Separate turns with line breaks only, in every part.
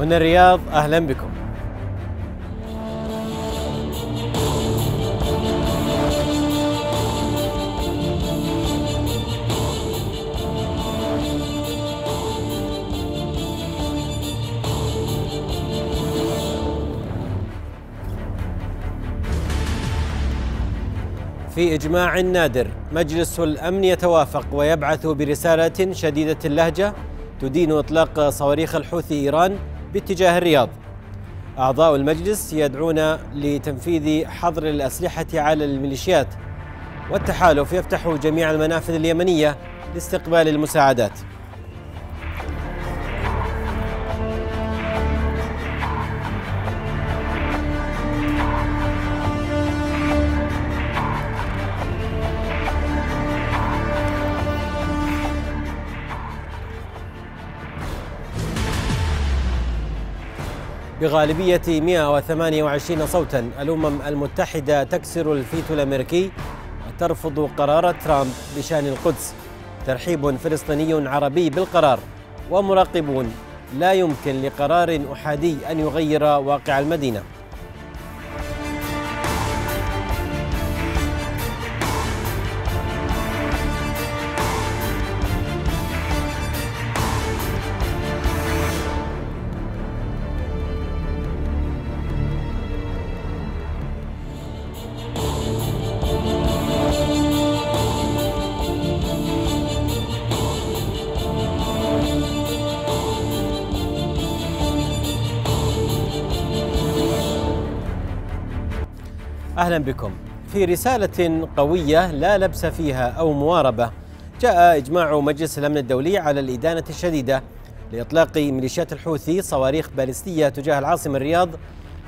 هنا الرياض أهلا بكم في إجماع نادر مجلس الأمن يتوافق ويبعث برسالة شديدة اللهجة تدين إطلاق صواريخ الحوثي إيران باتجاه الرياض أعضاء المجلس يدعون لتنفيذ حظر الأسلحة على الميليشيات والتحالف يفتح جميع المنافذ اليمنية لاستقبال المساعدات بغالبية 128 صوتا الأمم المتحدة تكسر الفيتو الأمريكي وترفض قرار ترامب بشأن القدس ترحيب فلسطيني عربي بالقرار ومراقبون لا يمكن لقرار أحادي أن يغير واقع المدينة أهلا بكم في رسالة قوية لا لبس فيها أو مواربة جاء إجماع مجلس الأمن الدولي على الإدانة الشديدة لإطلاق ميليشيات الحوثي صواريخ باليستية تجاه العاصمة الرياض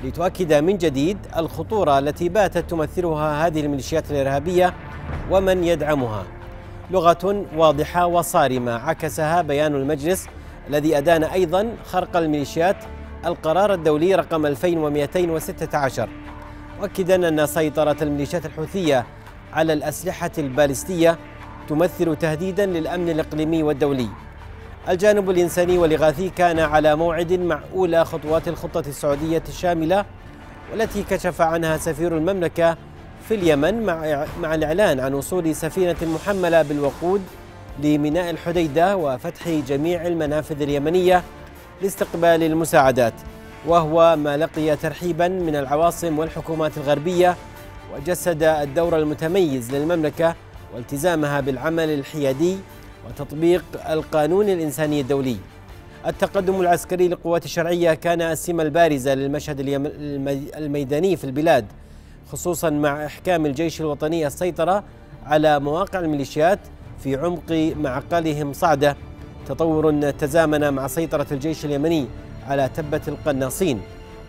لتؤكد من جديد الخطورة التي باتت تمثلها هذه الميليشيات الإرهابية ومن يدعمها لغة واضحة وصارمة عكسها بيان المجلس الذي أدان أيضا خرق الميليشيات القرار الدولي رقم 2216 مؤكدا أن سيطرة الميليشيات الحوثية على الأسلحة البالستية تمثل تهديدا للأمن الإقليمي والدولي الجانب الإنساني والإغاثي كان على موعد مع أولى خطوات الخطة السعودية الشاملة والتي كشف عنها سفير المملكة في اليمن مع, مع الإعلان عن وصول سفينة محملة بالوقود لميناء الحديدة وفتح جميع المنافذ اليمنية لاستقبال المساعدات وهو ما لقي ترحيبا من العواصم والحكومات الغربية وجسد الدور المتميز للمملكة والتزامها بالعمل الحيادي وتطبيق القانون الإنساني الدولي التقدم العسكري للقوات الشرعية كان السمة البارزة للمشهد الميداني في البلاد خصوصا مع إحكام الجيش الوطني السيطرة على مواقع الميليشيات في عمق معقلهم صعدة تطور تزامن مع سيطرة الجيش اليمني على تبة القناصين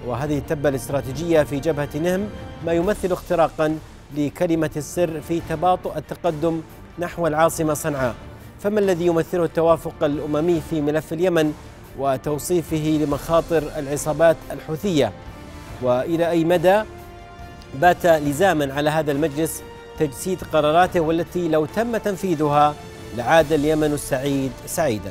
وهذه التبة الاستراتيجية في جبهة نهم ما يمثل اختراقا لكلمة السر في تباطؤ التقدم نحو العاصمة صنعاء فما الذي يمثله التوافق الأممي في ملف اليمن وتوصيفه لمخاطر العصابات الحوثية وإلى أي مدى بات لزاما على هذا المجلس تجسيد قراراته والتي لو تم تنفيذها لعاد اليمن السعيد سعيدا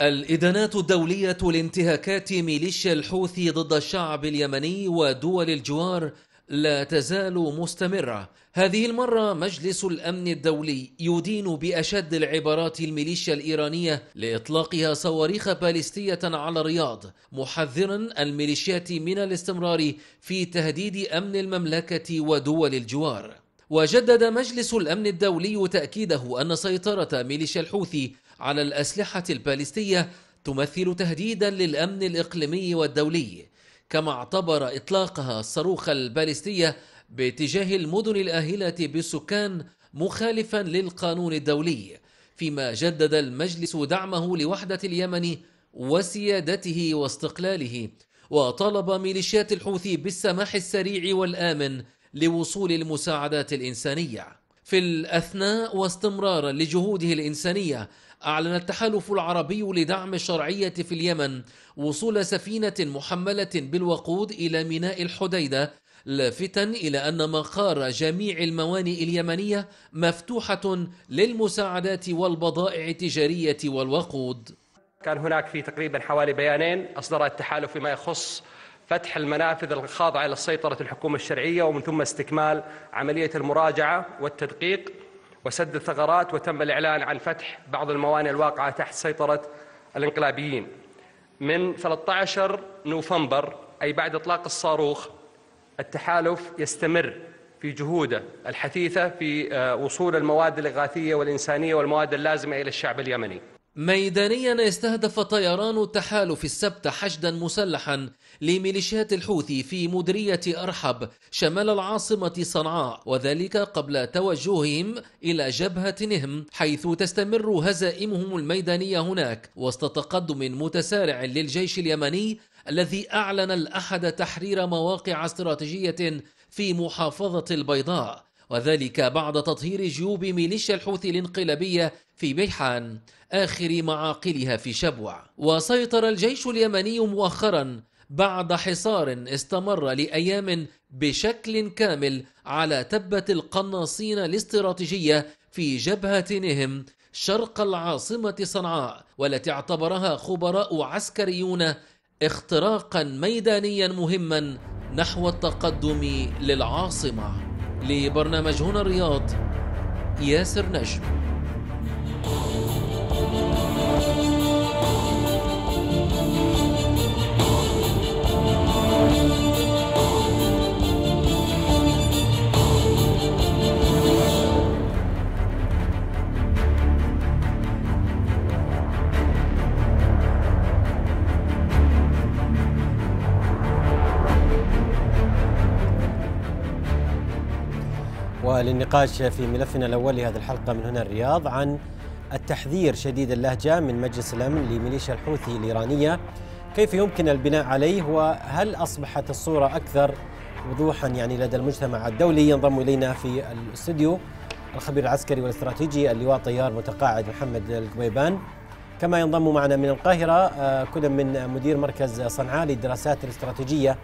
الإدانات الدولية لانتهاكات ميليشيا الحوثي ضد الشعب اليمني ودول الجوار لا تزال مستمرة هذه المرة مجلس الأمن الدولي يدين بأشد العبارات الميليشيا الإيرانية لإطلاقها صواريخ باليستية على الرياض محذرا الميليشيات من الاستمرار في تهديد أمن المملكة ودول الجوار وجدد مجلس الأمن الدولي تأكيده أن سيطرة ميليشيا الحوثي على الأسلحة البالستية تمثل تهديدا للأمن الإقليمي والدولي كما اعتبر إطلاقها الصاروخ البالستية باتجاه المدن الآهلة بالسكان مخالفا للقانون الدولي فيما جدد المجلس دعمه لوحدة اليمن وسيادته واستقلاله وطلب ميليشيات الحوثي بالسماح السريع والآمن لوصول المساعدات الإنسانية في الأثناء واستمرارا لجهوده الإنسانية أعلن التحالف العربي لدعم الشرعية في اليمن وصول سفينة محملة بالوقود إلى ميناء الحديدة لافتا إلى أن مقار جميع الموانئ اليمنية مفتوحة للمساعدات والبضائع التجارية والوقود
كان هناك في تقريبا حوالي بيانين أصدرها التحالف فيما يخص فتح المنافذ الخاضعة لسيطرة الحكومة الشرعية ومن ثم استكمال عملية المراجعة والتدقيق وسد الثغرات وتم الإعلان عن فتح بعض الموانئ الواقعة تحت سيطرة الانقلابيين من 13 نوفمبر أي بعد إطلاق الصاروخ التحالف يستمر في جهوده الحثيثة في
آه، وصول المواد الإغاثية والإنسانية والمواد اللازمة إلى الشعب اليمني
ميدانيا استهدف طيران تحالف السبت حشدا مسلحا لميليشيات الحوثي في مدرية أرحب شمال العاصمة صنعاء وذلك قبل توجههم إلى جبهة نهم حيث تستمر هزائمهم الميدانية هناك وسط تقدم متسارع للجيش اليمني الذي أعلن الأحد تحرير مواقع استراتيجية في محافظة البيضاء وذلك بعد تطهير جيوب ميليشيا الحوثي الانقلابية في بيحان آخر معاقلها في شبوع وسيطر الجيش اليمني مؤخرا بعد حصار استمر لأيام بشكل كامل على تبة القناصين الاستراتيجية في نهم شرق العاصمة صنعاء والتي اعتبرها خبراء عسكريون اختراقا ميدانيا مهما نحو التقدم للعاصمه لبرنامج هنا الرياض ياسر نجم
للنقاش في ملفنا الأول لهذه الحلقة من هنا الرياض عن التحذير شديد اللهجة من مجلس الأمن لميليشيا الحوثي الإيرانية كيف يمكن البناء عليه وهل أصبحت الصورة أكثر وضوحا يعني لدى المجتمع الدولي ينضم إلينا في الاستوديو الخبير العسكري والاستراتيجي اللواء طيار متقاعد محمد القبيبان كما ينضم معنا من القاهرة آه، كل من مدير مركز صنعاء للدراسات الاستراتيجية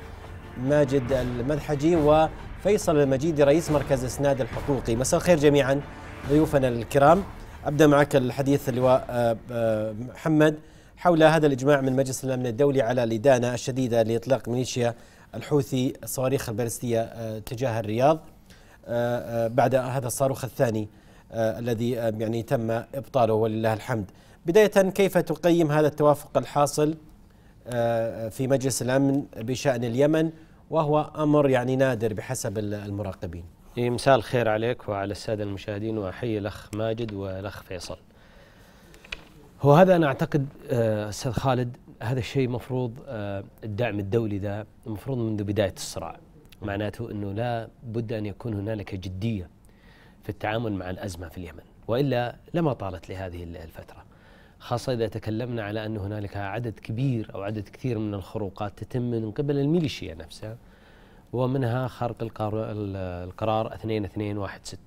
ماجد المدحجي وفيصل المجيدي رئيس مركز اسناد الحقوقي مساء الخير جميعا ضيوفنا الكرام ابدا معك الحديث اللواء آه، آه، محمد حول هذا الاجماع من مجلس الامن الدولي على الادانه الشديده لاطلاق ميليشيا الحوثي الصواريخ البالستيه آه، تجاه الرياض بعد هذا الصاروخ الثاني الذي يعني تم ابطاله ولله الحمد. بدايه كيف تقيم هذا التوافق الحاصل في مجلس الامن بشان اليمن وهو أمر يعني نادر بحسب المراقبين
مساء الخير عليك وعلى السادة المشاهدين وأحيي الأخ ماجد والأخ فيصل هو هذا أنا أعتقد آه، أستاذ خالد هذا الشيء مفروض آه، الدعم الدولي ذا مفروض منذ بداية الصراع معناته أنه لا بد أن يكون هنالك جدية في التعامل مع الأزمة في اليمن وإلا لما طالت لهذه الفترة خاصة إذا تكلمنا على أن هنالك عدد كبير أو عدد كثير من الخروقات تتم من قبل الميليشيا نفسها ومنها خرق القرار 2216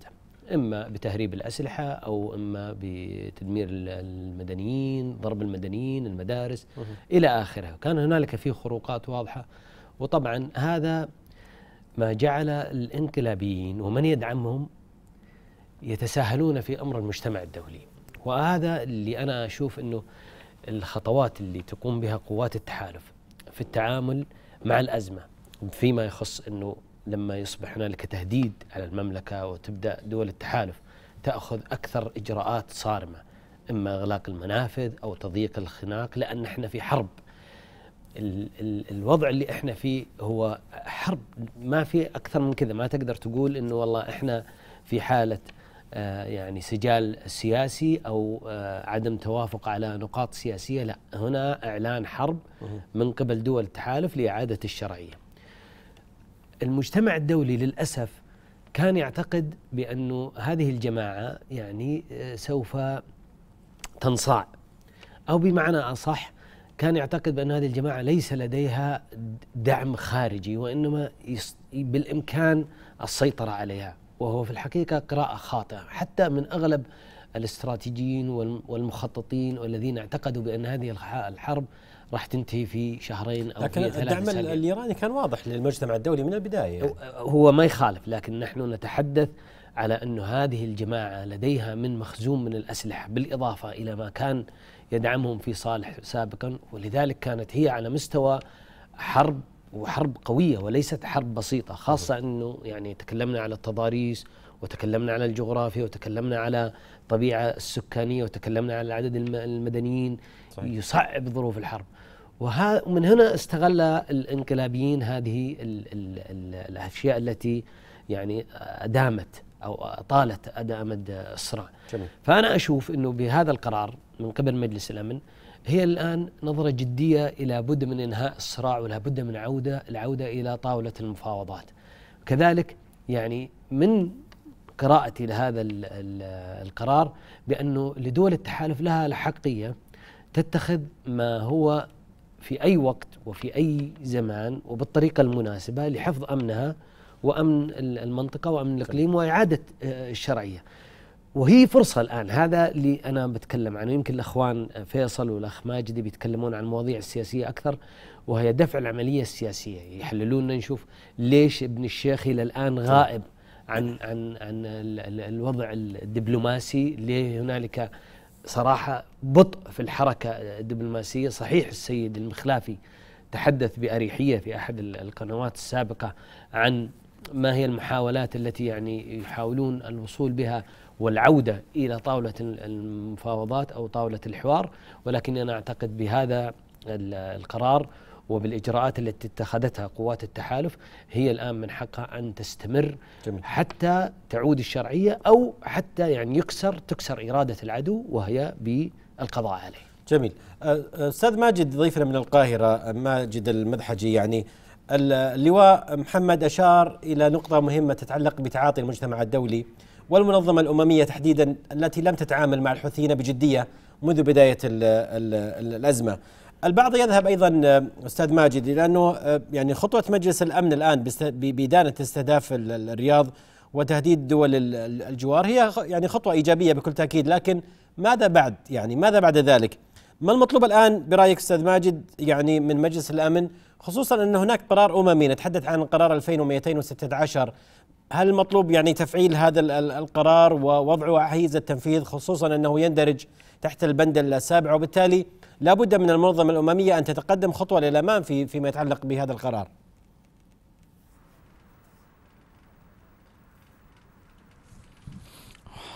إما بتهريب الأسلحة أو إما بتدمير المدنيين ضرب المدنيين المدارس إلى آخره كان هنالك في خروقات واضحة وطبعا هذا ما جعل الانقلابيين ومن يدعمهم يتساهلون في أمر المجتمع الدولي وهذا اللي انا اشوف انه الخطوات اللي تقوم بها قوات التحالف في التعامل مع نعم. الازمه فيما يخص انه لما يصبح هنالك تهديد على المملكه وتبدا دول التحالف تاخذ اكثر اجراءات صارمه اما اغلاق المنافذ او تضييق الخناق لان احنا في حرب ال ال الوضع اللي احنا فيه هو حرب ما في اكثر من كذا ما تقدر تقول انه والله احنا في حاله آه، يعني سجال سياسي او آه، عدم توافق على نقاط سياسيه لا هنا اعلان حرب من قبل دول التحالف لاعاده الشرعيه. المجتمع الدولي للاسف كان يعتقد بانه هذه الجماعه يعني آه، سوف تنصاع او بمعنى اصح كان يعتقد بان هذه الجماعه ليس لديها دعم خارجي وانما بالامكان السيطره عليها وهو في الحقيقة قراءة خاطئة حتى من أغلب الاستراتيجيين والمخططين والذين اعتقدوا بأن هذه الحرب راح تنتهي في شهرين او لكن في الدعم سنة. الايراني كان واضح للمجتمع الدولي من البدايه يعني. هو ما يخالف لكن نحن نتحدث على أن هذه الجماعة لديها من مخزون من الأسلحة بالإضافة إلى ما كان يدعمهم في صالح سابقا ولذلك كانت هي على مستوى حرب وحرب قويه وليست حرب بسيطه خاصه انه يعني تكلمنا على التضاريس وتكلمنا على الجغرافيا وتكلمنا على الطبيعه السكانيه وتكلمنا على عدد المدنيين صحيح. يصعب ظروف الحرب ومن هنا استغل الانقلابيين هذه الاشياء التي يعني ادامت او طالت ادامت الصراع فانا اشوف انه بهذا القرار من قبل مجلس الامن هي الآن نظرة جدية إلى بد من إنهاء الصراع ولا بد من عودة العودة إلى طاولة المفاوضات كذلك يعني من قراءتي لهذا القرار بأنه لدول التحالف لها الحقية تتخذ ما هو في أي وقت وفي أي زمان وبالطريقة المناسبة لحفظ أمنها وأمن المنطقة وأمن الإقليم وإعادة آه، الشرعية وهي فرصة الآن هذا اللي أنا بتكلم عنه يمكن الأخوان فيصل والأخ ماجدي بيتكلمون عن المواضيع السياسية أكثر وهي دفع العملية السياسية يحللون نشوف ليش ابن الشيخ إلى الآن غائب عن عن عن الوضع الدبلوماسي ليه هنالك صراحة بطء في الحركة الدبلوماسية صحيح السيد المخلافي تحدث بأريحية في أحد القنوات السابقة عن ما هي المحاولات التي يعني يحاولون الوصول بها والعودة إلى طاولة المفاوضات أو طاولة الحوار ولكن أنا أعتقد بهذا القرار وبالإجراءات التي اتخذتها قوات التحالف هي الآن من حقها أن تستمر جميل. حتى تعود الشرعية أو حتى يعني يكسر تكسر إرادة العدو وهي بالقضاء عليه جميل
أستاذ ماجد ضيفنا من القاهرة ماجد المدحجي يعني اللواء محمد أشار إلى نقطة مهمة تتعلق بتعاطي المجتمع الدولي والمنظمة الأممية تحديدا التي لم تتعامل مع الحوثيين بجدية منذ بداية الـ الـ الـ الأزمة البعض يذهب أيضا آه، أستاذ ماجد إلى أنه آه، يعني خطوة مجلس الأمن الآن بإدانة استهداف الرياض وتهديد دول الجوار هي يعني خطوة إيجابية بكل تأكيد لكن ماذا بعد يعني ماذا بعد ذلك ما المطلوب الآن برأيك أستاذ ماجد يعني من مجلس الأمن خصوصا أن هناك قرار أممي نتحدث عن قرار 2216 هل المطلوب يعني تفعيل هذا القرار ووضعه حيز التنفيذ خصوصا أنه يندرج تحت البند السابع وبالتالي لا بد من المنظمة الأممية أن تتقدم خطوة للأمام في فيما يتعلق بهذا القرار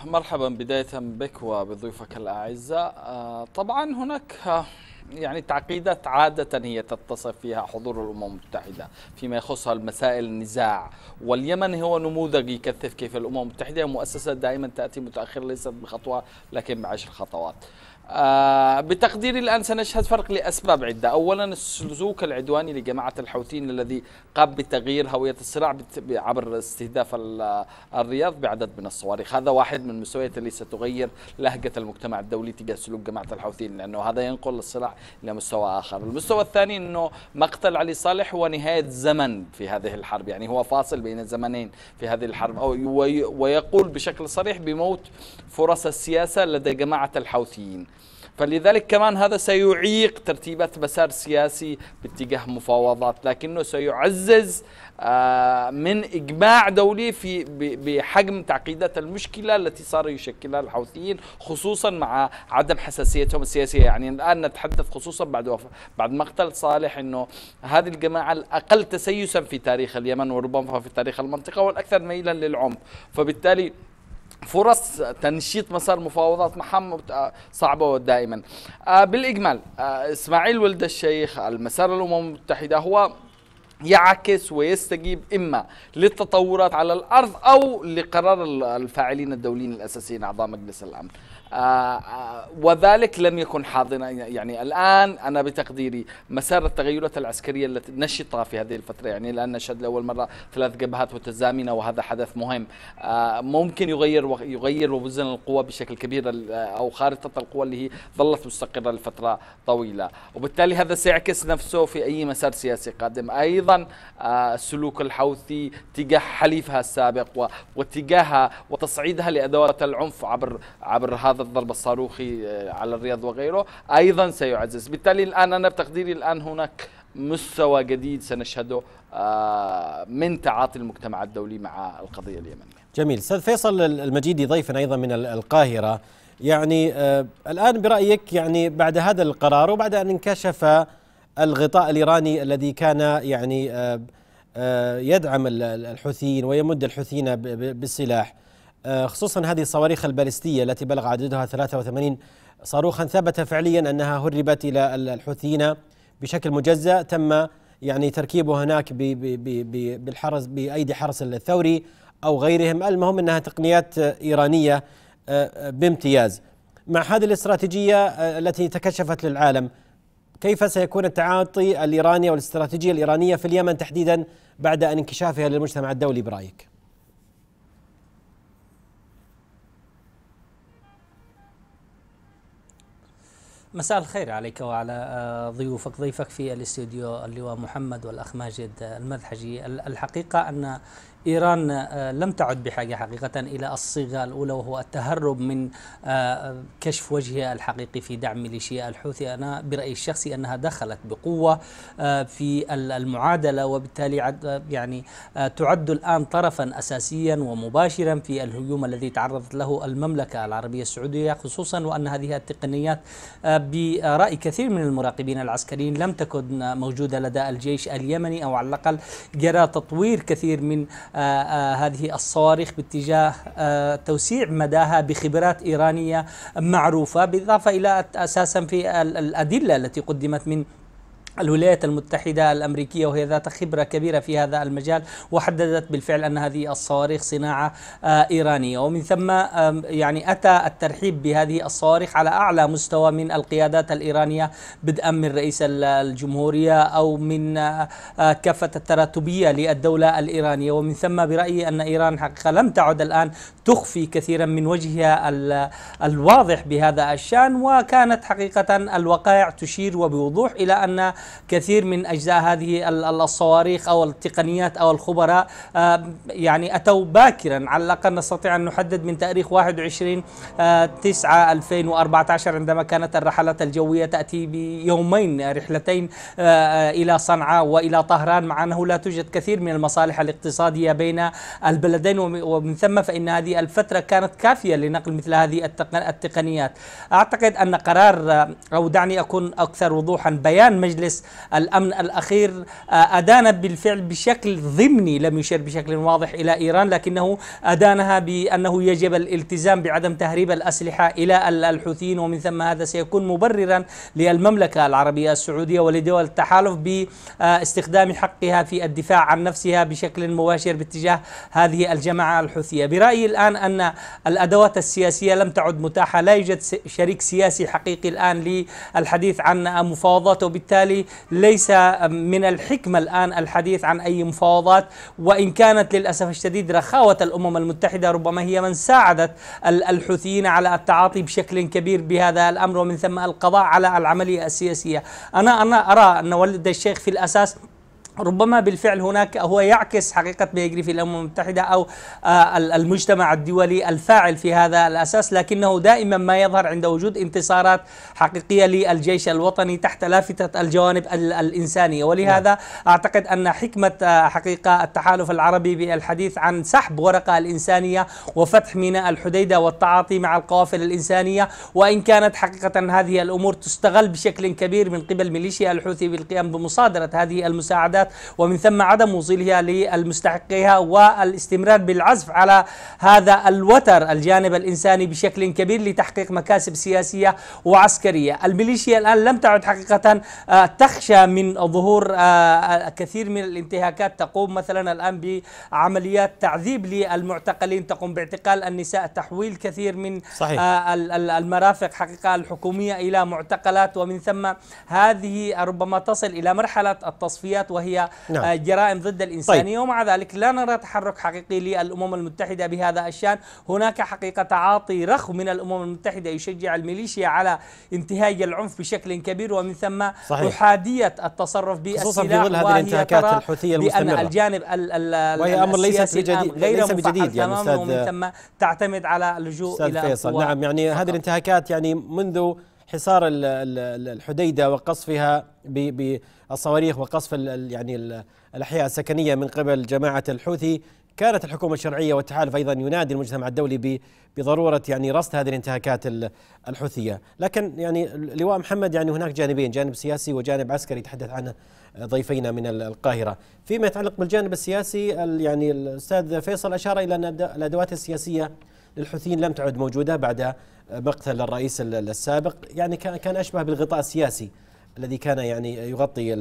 مرحبا بداية بك وبضيوفك الأعزاء آه، طبعا هناك آه، يعني تعقيدات عادة هي تتصف فيها حضور الأمم المتحدة فيما يخص المسائل النزاع واليمن هو نموذج يكثف كيف الأمم المتحدة مؤسسة دائما تأتي متأخرة ليست بخطوة لكن بعشر خطوات آه، بتقديري الآن سنشهد فرق لأسباب عدة أولا السلوك العدواني لجماعة الحوثيين الذي قام بتغيير هوية الصراع عبر استهداف الرياض بعدد من الصواريخ هذا واحد من المستويات اللي ستغير لهجة المجتمع الدولي تجاه سلوك جماعة الحوثيين لأنه هذا ينقل الصراع إلى مستوى آخر المستوى الثاني أنه مقتل علي صالح هو نهاية زمن في هذه الحرب يعني هو فاصل بين الزمنين في هذه الحرب أو ويقول بشكل صريح بموت فرص السياسة لدى جماعة الحوثيين فلذلك كمان هذا سيعيق ترتيبات مسار سياسي باتجاه مفاوضات لكنه سيعزز آه، من إجماع دولي في بحجم تعقيدات المشكلة التي صار يشكلها الحوثيين خصوصا مع عدم حساسيتهم السياسية يعني الآن نتحدث خصوصا بعد بعد مقتل صالح أنه هذه الجماعة الأقل تسيسا في تاريخ اليمن وربما في تاريخ المنطقة والأكثر ميلا للعمق فبالتالي فرص تنشيط مسار مفاوضات محمد آه، صعبة دائما آه، بالإجمال آه، إسماعيل ولد الشيخ المسار الأمم المتحدة هو يعكس ويستجيب إما للتطورات على الأرض أو لقرار الفاعلين الدوليين الأساسيين أعضاء مجلس الأمن آه، آه، وذلك لم يكن حاضنا يعني الآن أنا بتقديري مسار التغيرات العسكرية التي نشطة في هذه الفترة يعني الآن نشهد لأول مرة ثلاث جبهات متزامنة وهذا حدث مهم آه، ممكن يغير يغير وزن القوى بشكل كبير أو خارطة القوى اللي هي ظلت مستقرة لفترة طويلة وبالتالي هذا سيعكس نفسه في أي مسار سياسي قادم أيضا السلوك الحوثي تجاه حليفها السابق واتجاهها وتصعيدها لأدوات العنف عبر عبر هذا الضرب الصاروخي آه، على الرياض وغيره ايضا سيعزز بالتالي الان انا بتقديري الان هناك مستوى جديد سنشهده آه، من تعاطي المجتمع الدولي مع القضيه اليمنيه
جميل استاذ فيصل المجيدي ضيفنا ايضا من القاهره يعني آه، الان برايك يعني بعد هذا القرار وبعد ان انكشف الغطاء الايراني الذي كان يعني يدعم الحوثيين ويمد الحوثيين بالسلاح آه، خصوصا هذه الصواريخ البالستية التي بلغ عددها 83 صاروخا ثبت فعليا أنها هربت إلى الحوثيين بشكل مجزأ تم يعني تركيبه هناك بالحرس بأيدي حرس الثوري أو غيرهم المهم أنها تقنيات إيرانية آه، بامتياز مع هذه الاستراتيجية آه، التي تكشفت للعالم كيف سيكون التعاطي الإيراني والاستراتيجية الإيرانية في اليمن تحديدا بعد أن انكشافها للمجتمع الدولي برأيك؟
مساء الخير عليك وعلى آه، ضيوفك ضيفك في الاستوديو اللواء محمد والأخ ماجد المذحجي الحقيقة أن إيران آه، لم تعد بحاجة حقيقة إلى الصيغة الأولى وهو التهرب من آه، كشف وجهها الحقيقي في دعم ميليشيا الحوثي أنا برأيي الشخصي أنها دخلت بقوة آه، في المعادلة وبالتالي يعني تعد الآن طرفا أساسيا ومباشرا في الهجوم الذي تعرضت له المملكة العربية السعودية خصوصا وأن هذه التقنيات برأي كثير من المراقبين العسكريين لم تكن موجودة لدى الجيش اليمني أو على الأقل جرى تطوير كثير من آه، آه، هذه الصواريخ باتجاه آه، توسيع مداها بخبرات إيرانية معروفة بالإضافة إلى أساسا في الأدلة التي قدمت من الولايات المتحدة الأمريكية وهي ذات خبرة كبيرة في هذا المجال وحددت بالفعل أن هذه الصواريخ صناعة آه، إيرانية ومن ثم يعني أتى الترحيب بهذه الصواريخ على أعلى مستوى من القيادات الإيرانية بدءا من رئيس الجمهورية أو من آه، آه، كافة التراتبية للدولة الإيرانية ومن ثم برأيي أن إيران حقيقة لم تعد الآن تخفي كثيرا من وجهها الواضح بهذا الشان وكانت حقيقة الوقائع تشير وبوضوح إلى أن كثير من أجزاء هذه الصواريخ أو التقنيات أو الخبراء آه، يعني أتوا باكرا على الأقل نستطيع أن نحدد من تاريخ 21 9 2014 عندما كانت الرحلات الجوية تأتي بيومين رحلتين آه، آه، إلى صنعاء وإلى طهران مع أنه لا توجد كثير من المصالح الاقتصادية بين البلدين ومن ثم فإن هذه الفترة كانت كافية لنقل مثل هذه التقنيات أعتقد أن قرار آه، أو دعني أكون أكثر وضوحا بيان مجلس الأمن الأخير آه، أدان بالفعل بشكل ضمني لم يشر بشكل واضح إلى إيران لكنه أدانها بأنه يجب الالتزام بعدم تهريب الأسلحة إلى الحوثيين ومن ثم هذا سيكون مبررا للمملكة العربية السعودية ولدول التحالف باستخدام حقها في الدفاع عن نفسها بشكل مباشر باتجاه هذه الجماعة الحوثية برأيي الآن الآن أن الأدوات السياسية لم تعد متاحة لا يوجد شريك سياسي حقيقي الآن للحديث عن مفاوضات وبالتالي ليس من الحكمة الآن الحديث عن أي مفاوضات وإن كانت للأسف الشديد رخاوة الأمم المتحدة ربما هي من ساعدت الحوثيين على التعاطي بشكل كبير بهذا الأمر ومن ثم القضاء على العملية السياسية أنا أنا أرى أن ولد الشيخ في الأساس ربما بالفعل هناك هو يعكس حقيقة ما يجري في الأمم المتحدة أو آه، المجتمع الدولي الفاعل في هذا الأساس لكنه دائما ما يظهر عند وجود انتصارات حقيقية للجيش الوطني تحت لافتة الجوانب الإنسانية ولهذا نعم. أعتقد أن حكمة آه، حقيقة التحالف العربي بالحديث عن سحب ورقة الإنسانية وفتح ميناء الحديدة والتعاطي مع القوافل الإنسانية وإن كانت حقيقة هذه الأمور تستغل بشكل كبير من قبل ميليشيا الحوثي بالقيام بمصادرة هذه المساعدات الانتخابات ومن ثم عدم وصولها للمستحقيها والاستمرار بالعزف على هذا الوتر الجانب الإنساني بشكل كبير لتحقيق مكاسب سياسية وعسكرية الميليشيا الآن لم تعد حقيقة آه، تخشى من ظهور آه، كثير من الانتهاكات تقوم مثلا الآن بعمليات تعذيب للمعتقلين تقوم باعتقال النساء تحويل كثير من صحيح. آه، المرافق حقيقة الحكومية إلى معتقلات ومن ثم هذه ربما تصل إلى مرحلة التصفيات وهي وهي آه، نعم. جرائم ضد الإنسانية طيب. ومع ذلك لا نرى تحرك حقيقي للأمم المتحدة بهذا الشأن هناك حقيقة تعاطي رخ من الأمم المتحدة يشجع الميليشيا على انتهاج العنف بشكل كبير ومن ثم صحيح. أحادية التصرف بالسلاح وهي هذه الانتهاكات الحوثية المستمرة بأن الجانب ال ال وهي أمر ليس بجديد غير ليس بجديد يعني أستاذ ومن ثم تعتمد على اللجوء إلى فيصل نعم
يعني هذه الانتهاكات يعني منذ حصار الحديدة وقصفها الصواريخ وقصف الـ يعني الـ الاحياء السكنيه من قبل جماعه الحوثي كانت الحكومه الشرعيه والتحالف ايضا ينادي المجتمع الدولي بضروره يعني رصد هذه الانتهاكات الحوثيه، لكن يعني لواء محمد يعني هناك جانبين، جانب سياسي وجانب عسكري تحدث عنه ضيفينا من القاهره، فيما يتعلق بالجانب السياسي يعني الاستاذ فيصل اشار الى ان الادوات السياسيه للحوثيين لم تعد موجوده بعد مقتل الرئيس السابق، يعني كان اشبه بالغطاء السياسي الذي كان يعني يغطي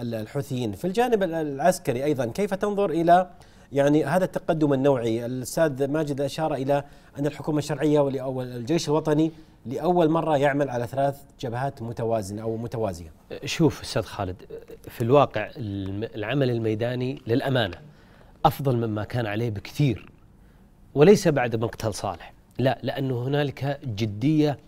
الحوثيين في الجانب العسكري أيضا كيف تنظر إلى يعني هذا التقدم النوعي الأستاذ ماجد أشار إلى أن الحكومة الشرعية أو الجيش الوطني لأول مرة يعمل على ثلاث جبهات متوازنة أو
متوازية شوف أستاذ خالد في الواقع العمل الميداني للأمانة أفضل مما كان عليه بكثير وليس بعد مقتل صالح لا لأنه هنالك جدية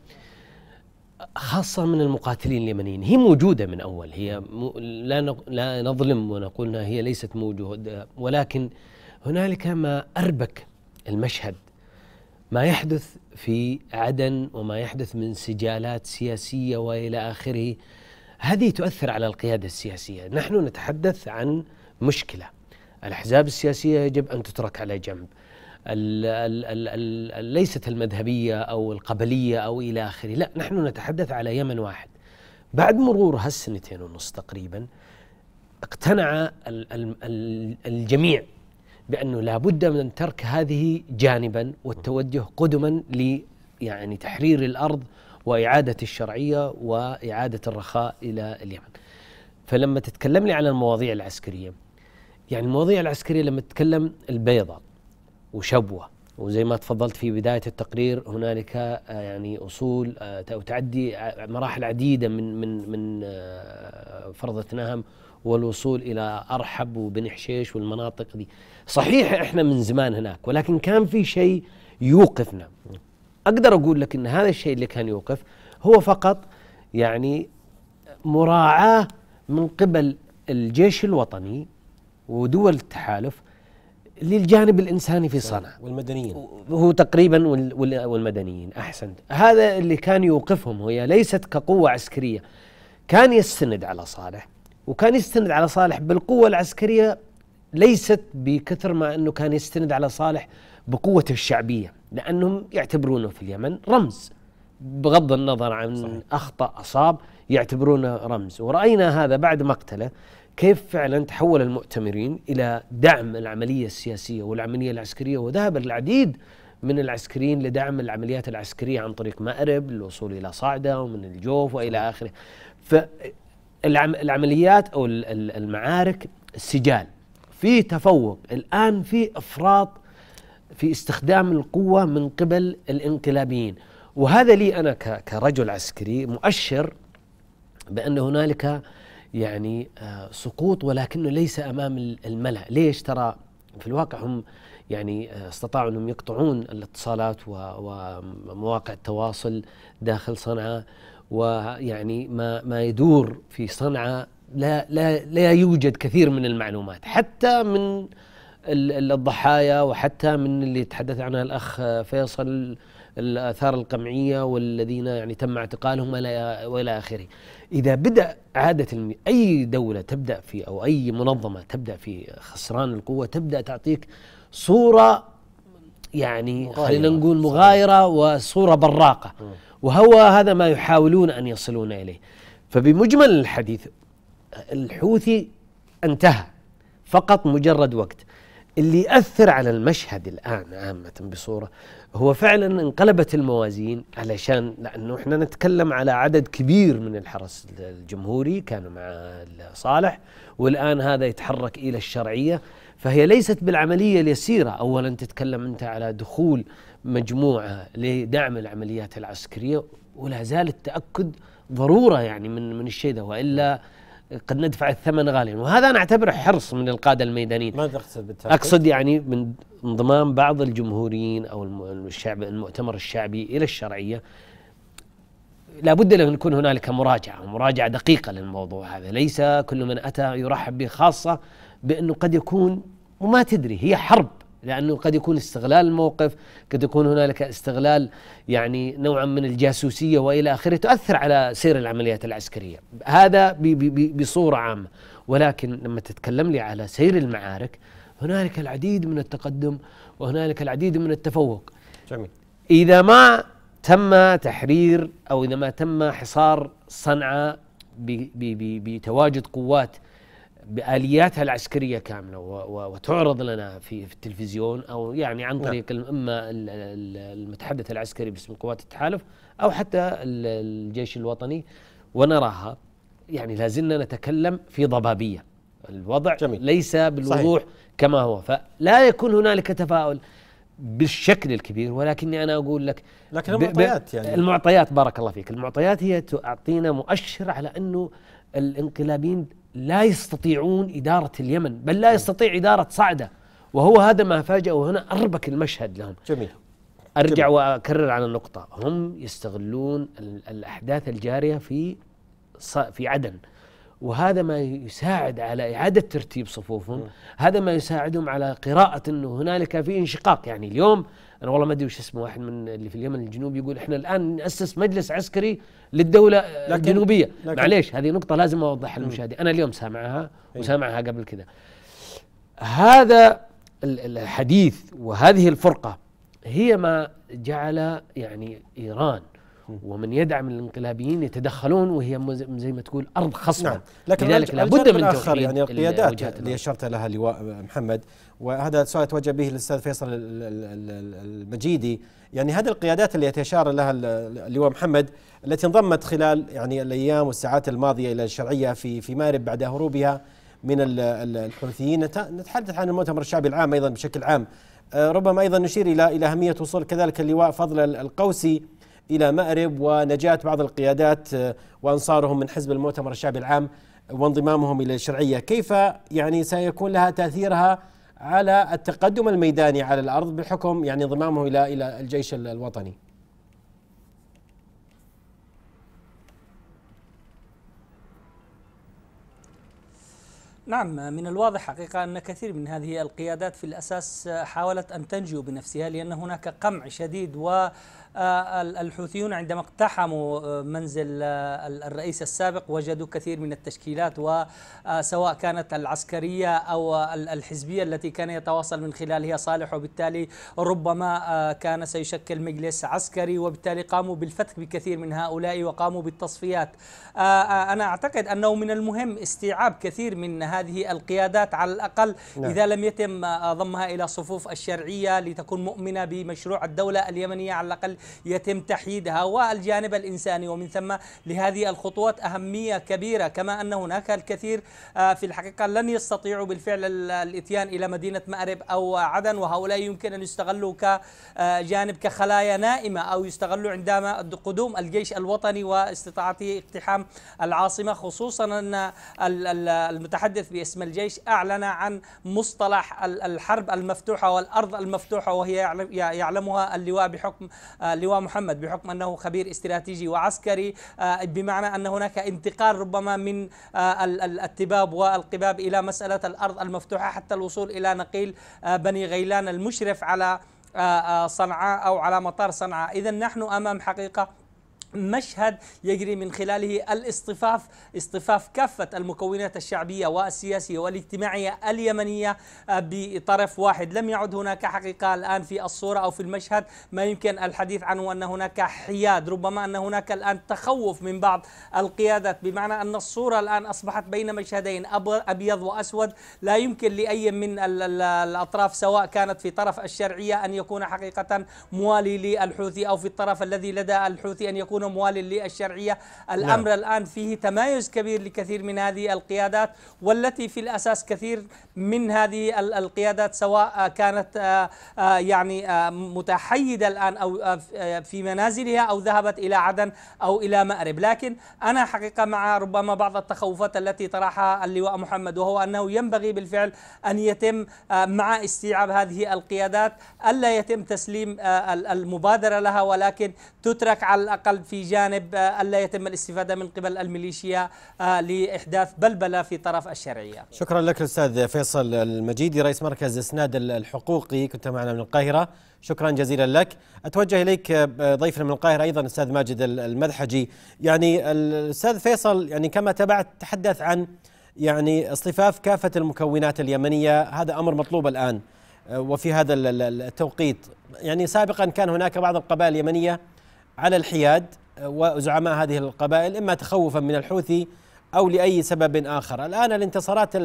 خاصة من المقاتلين اليمنيين هي موجودة من أول هي لا لا نظلم ونقول أنها هي ليست موجودة ولكن هنالك ما أربك المشهد ما يحدث في عدن وما يحدث من سجالات سياسية وإلى آخره هذه تؤثر على القيادة السياسية نحن نتحدث عن مشكلة الأحزاب السياسية يجب أن تترك على جنب ليست المذهبية أو القبلية أو إلى آخره لا نحن نتحدث على يمن واحد بعد مرور هالسنتين ونص تقريبا اقتنع الجميع بأنه لابد من ترك هذه جانبا والتوجه قدما ل يعني تحرير الأرض وإعادة الشرعية وإعادة الرخاء إلى اليمن فلما تتكلم لي على المواضيع العسكرية يعني المواضيع العسكرية لما تتكلم البيضة وشبوه وزي ما تفضلت في بدايه التقرير هنالك آه، يعني اصول آه، تعدي آه، مراحل عديده من من من فرضه نهم والوصول الى ارحب وبن حشيش والمناطق دي صحيح احنا من زمان هناك ولكن كان في شيء يوقفنا اقدر اقول لك ان هذا الشيء اللي كان يوقف هو فقط يعني مراعاه من قبل الجيش الوطني ودول التحالف للجانب الانساني في صنعاء والمدنيين هو تقريبا والمدنيين احسنت هذا اللي كان يوقفهم هي ليست كقوه عسكريه كان يستند على صالح وكان يستند على صالح بالقوه العسكريه ليست بكثر ما انه كان يستند على صالح بقوته الشعبيه لانهم يعتبرونه في اليمن رمز بغض النظر عن صحيح. اخطا اصاب يعتبرونه رمز وراينا هذا بعد مقتله كيف فعلا تحول المؤتمرين الى دعم العمليه السياسيه والعمليه العسكريه وذهب العديد من العسكريين لدعم العمليات العسكريه عن طريق مأرب للوصول الى صعده ومن الجوف والى اخره. فالعمليات او المعارك السجال في تفوق الان في افراط في استخدام القوه من قبل الانقلابيين وهذا لي انا كرجل عسكري مؤشر بان هنالك يعني آه، سقوط ولكنه ليس امام الملا، ليش ترى في الواقع هم يعني آه، استطاعوا انهم يقطعون الاتصالات ومواقع التواصل داخل صنعاء ويعني ما ما يدور في صنعاء لا لا لا يوجد كثير من المعلومات حتى من الضحايا وحتى من اللي تحدث عنها الاخ آه، فيصل الآثار القمعية والذين يعني تم اعتقالهم وإلى آخره إذا بدأ عادة أي دولة تبدأ في أو أي منظمة تبدأ في خسران القوة تبدأ تعطيك صورة يعني خلينا نقول مغايرة وصورة براقة وهو هذا ما يحاولون أن يصلون إليه فبمجمل الحديث الحوثي انتهى فقط مجرد وقت اللي يأثر على المشهد الآن عامة بصورة هو فعلا انقلبت الموازين علشان لأنه احنا نتكلم على عدد كبير من الحرس الجمهوري كانوا مع صالح والآن هذا يتحرك إلى الشرعية فهي ليست بالعملية اليسيرة أولا تتكلم أنت على دخول مجموعة لدعم العمليات العسكرية ولا زال التأكد ضرورة يعني من من الشيء ده وإلا قد ندفع الثمن غاليا وهذا انا اعتبره حرص من القاده الميدانيين ما تقصد بالتأكيد؟ اقصد يعني من انضمام بعض الجمهوريين او الشعب المؤتمر الشعبي الى الشرعيه لابد ان يكون هنالك مراجعه مراجعه دقيقه للموضوع هذا ليس كل من اتى يرحب به خاصه بانه قد يكون وما تدري هي حرب لأنه قد يكون استغلال الموقف قد يكون هنالك استغلال يعني نوعا من الجاسوسية وإلى آخره تؤثر على سير العمليات العسكرية هذا بصورة عامة ولكن لما تتكلم لي على سير المعارك هنالك العديد من التقدم وهنالك العديد من التفوق جميل إذا ما تم تحرير أو إذا ما تم حصار صنعاء بتواجد قوات بالياتها العسكريه كامله وتعرض لنا في, في التلفزيون او يعني عن نعم. طريق نعم. اما المتحدث العسكري باسم قوات التحالف او حتى الجيش الوطني ونراها يعني لازلنا نتكلم في ضبابيه الوضع جميل. ليس بالوضوح صحيح. كما هو فلا يكون هنالك تفاؤل بالشكل الكبير ولكني انا اقول لك لكن المعطيات يعني المعطيات بارك الله فيك المعطيات هي تعطينا مؤشر على انه الانقلابيين لا يستطيعون إدارة اليمن بل لا نعم. يستطيع إدارة صعدة وهو هذا ما فاجأ وهنا أربك المشهد لهم جميل أرجع جميل. وأكرر على النقطة هم يستغلون الأحداث الجارية في في عدن وهذا ما يساعد على إعادة ترتيب صفوفهم هذا ما يساعدهم على قراءة أنه هنالك في انشقاق يعني اليوم أنا والله ما أدري وش اسمه واحد من اللي في اليمن الجنوبي يقول إحنا الآن نأسس مجلس عسكري للدولة لكن الجنوبية لكن معليش هذه نقطة لازم أوضحها للمشاهد أنا اليوم سامعها إيه. وسامعها قبل كذا هذا الحديث وهذه الفرقة هي ما جعل يعني إيران ومن يدعم الانقلابيين يتدخلون وهي زي ما تقول ارض خصبه نعم. لكن لذلك لابد من توحيد يعني القيادات
اللي اشرت لها لواء محمد وهذا السؤال توجه به الاستاذ فيصل المجيدي يعني هذه القيادات اللي يتشار لها اللواء محمد التي انضمت خلال يعني الايام والساعات الماضيه الى الشرعيه في في مارب بعد هروبها من الحوثيين نتحدث عن المؤتمر الشعبي العام ايضا بشكل عام آه، ربما ايضا نشير الى الى اهميه وصول كذلك اللواء فضل القوسي إلى مأرب ونجاة بعض القيادات آه، وأنصارهم من حزب المؤتمر الشعبي العام وانضمامهم إلى الشرعية كيف يعني سيكون لها تأثيرها على التقدم الميداني على الأرض بحكم يعني انضمامه إلى إلى الجيش الوطني
نعم من الواضح حقيقة أن كثير من هذه القيادات في الأساس حاولت أن تنجو بنفسها لأن هناك قمع شديد و آه، الحوثيون عندما اقتحموا آه، منزل آه، الرئيس السابق وجدوا كثير من التشكيلات وسواء كانت العسكرية أو الحزبية التي كان يتواصل من خلالها صالح وبالتالي ربما كان سيشكل مجلس عسكري وبالتالي قاموا بالفتك بكثير من هؤلاء وقاموا بالتصفيات أنا أعتقد أنه من المهم استيعاب كثير من هذه القيادات على الأقل نعم. إذا لم يتم ضمها إلى صفوف الشرعية لتكون مؤمنة بمشروع الدولة اليمنية على الأقل يتم تحييدها والجانب الإنساني ومن ثم لهذه الخطوات أهمية كبيرة كما أن هناك الكثير آه، في الحقيقة لن يستطيعوا بالفعل الإتيان إلى مدينة مأرب أو عدن وهؤلاء يمكن أن يستغلوا كجانب آه، كخلايا نائمة أو يستغلوا عندما قدوم الجيش الوطني واستطاعته اقتحام العاصمة خصوصا أن المتحدث باسم الجيش أعلن عن مصطلح الحرب المفتوحة والأرض المفتوحة وهي يعلمها اللواء بحكم آه، اللواء محمد بحكم أنه خبير استراتيجي وعسكري آه، بمعنى أن هناك انتقال ربما من آه، التباب والقباب إلى مسألة الأرض المفتوحة حتى الوصول إلى نقيل آه، بني غيلان المشرف على صنعاء أو على مطار صنعاء إذا نحن أمام حقيقة مشهد يجري من خلاله الاصطفاف اصطفاف كافة المكونات الشعبية والسياسية والاجتماعية اليمنية آه، بطرف واحد لم يعد هناك حقيقة الآن في الصورة أو في المشهد ما يمكن الحديث عنه أن هناك حياد ربما أن هناك الآن تخوف من بعض القيادات بمعنى أن الصورة الآن أصبحت بين مشهدين أبيض وأسود لا يمكن لأي من الأطراف سواء كانت في طرف الشرعية أن يكون حقيقة موالي للحوثي أو في الطرف الذي لدى الحوثي أن يكون يكون موالا للشرعية نعم. الأمر نعم. الآن فيه تمايز كبير لكثير من هذه القيادات والتي في الأساس كثير من هذه القيادات سواء كانت آه، آه، يعني آه، متحيدة الآن أو في منازلها أو ذهبت إلى عدن أو إلى مأرب لكن أنا حقيقة مع ربما بعض التخوفات التي طرحها اللواء محمد وهو أنه ينبغي بالفعل أن يتم مع استيعاب هذه القيادات ألا يتم تسليم المبادرة لها ولكن تترك على الأقل في جانب آه، ألا يتم الاستفادة من قبل الميليشيا آه، لإحداث بلبلة في طرف الشرعية
شكرا لك الأستاذ فيصل المجيدي رئيس مركز إسناد الحقوقي كنت معنا من القاهرة شكرا جزيلا لك أتوجه إليك آه، ضيفنا من القاهرة أيضا الأستاذ ماجد المدحجي يعني الأستاذ فيصل يعني كما تبعت تحدث عن يعني اصطفاف كافة المكونات اليمنية هذا أمر مطلوب الآن وفي هذا التوقيت يعني سابقا كان هناك بعض القبائل اليمنيه على الحياد آه، وزعماء هذه القبائل إما تخوفا من الحوثي أو لأي سبب آخر الآن الانتصارات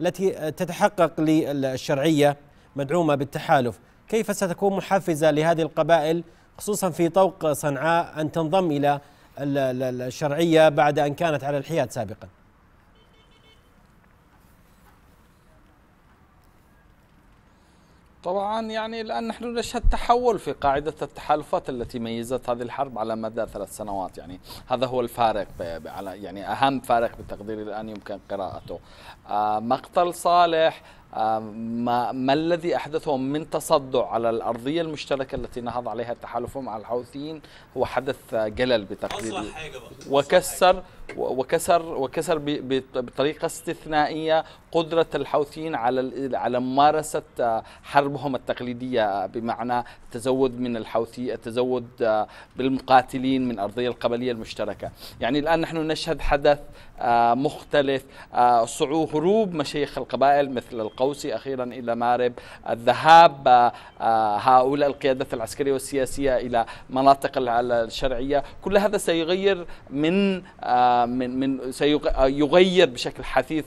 التي تتحقق للشرعية مدعومة بالتحالف كيف ستكون محفزة لهذه القبائل خصوصا في طوق صنعاء أن تنضم إلى الشرعية بعد أن كانت على الحياد سابقاً
طبعا يعني الان نحن نشهد تحول في قاعده التحالفات التي ميزت هذه الحرب على مدى ثلاث سنوات يعني هذا هو الفارق على يعني اهم فارق بتقديري الان يمكن قراءته آه، مقتل صالح ما, ما الذي أحدثه من تصدع على الأرضية المشتركة التي نهض عليها التحالف مع الحوثيين هو حدث جلل بتقديري وكسر وكسر وكسر بطريقة استثنائية قدرة الحوثيين على على ممارسة آه، حربهم التقليدية آه، بمعنى التزود من الحوثي التزود آه، بالمقاتلين من أرضية القبلية المشتركة يعني الآن نحن نشهد حدث مختلف صعود هروب مشايخ القبائل مثل القوس أخيرا إلى مارب الذهاب آه، آه، هؤلاء القيادات العسكرية والسياسية إلى مناطق الشرعية كل هذا سيغير من آه، من من سيغير بشكل حثيث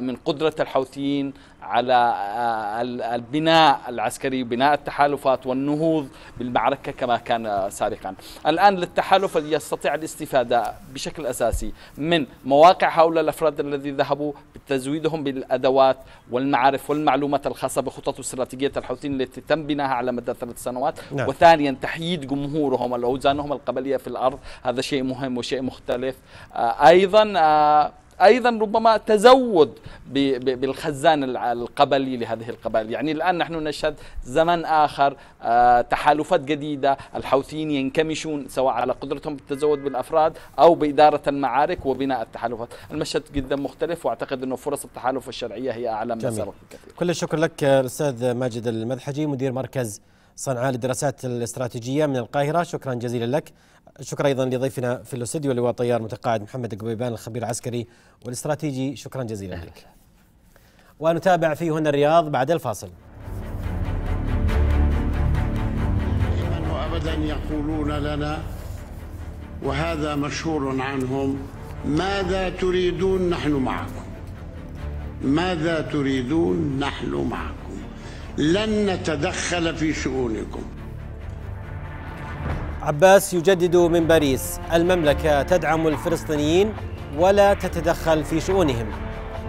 من قدرة الحوثيين على آه، البناء العسكري بناء التحالفات والنهوض بالمعركة كما كان سابقا الآن للتحالف يستطيع الاستفادة بشكل أساسي من مواقع هؤلاء الأفراد الذي ذهبوا بتزويدهم بالأدوات والمعارف والمعلومات الخاصة بخطط استراتيجية الحوثيين التي تم بناها على مدى ثلاث سنوات نعم. وثانيا تحييد جمهورهم الأوزانهم القبلية في الأرض هذا شيء مهم وشيء مختلف آه، أيضا آه، ايضا ربما تزود بالخزان القبلي لهذه القبائل يعني الان نحن نشهد زمن اخر آه، تحالفات جديده الحوثيين ينكمشون سواء على قدرتهم بالتزود بالافراد او باداره المعارك وبناء التحالفات المشهد جدا مختلف واعتقد انه فرص التحالف الشرعيه هي اعلى من سبق
كل الشكر لك الاستاذ ماجد المدحجي مدير مركز صنعاء للدراسات الاستراتيجية من القاهرة شكرا جزيلا لك شكرا أيضا لضيفنا في الاستوديو اللي هو طيار متقاعد محمد القبيبان الخبير العسكري والاستراتيجي شكرا جزيلا لك ونتابع في هنا الرياض بعد الفاصل
دائما وأبدا يقولون لنا وهذا مشهور عنهم ماذا تريدون نحن معكم ماذا تريدون نحن معكم لن نتدخل في شؤونكم
عباس يجدد من باريس المملكة تدعم الفلسطينيين ولا تتدخل في شؤونهم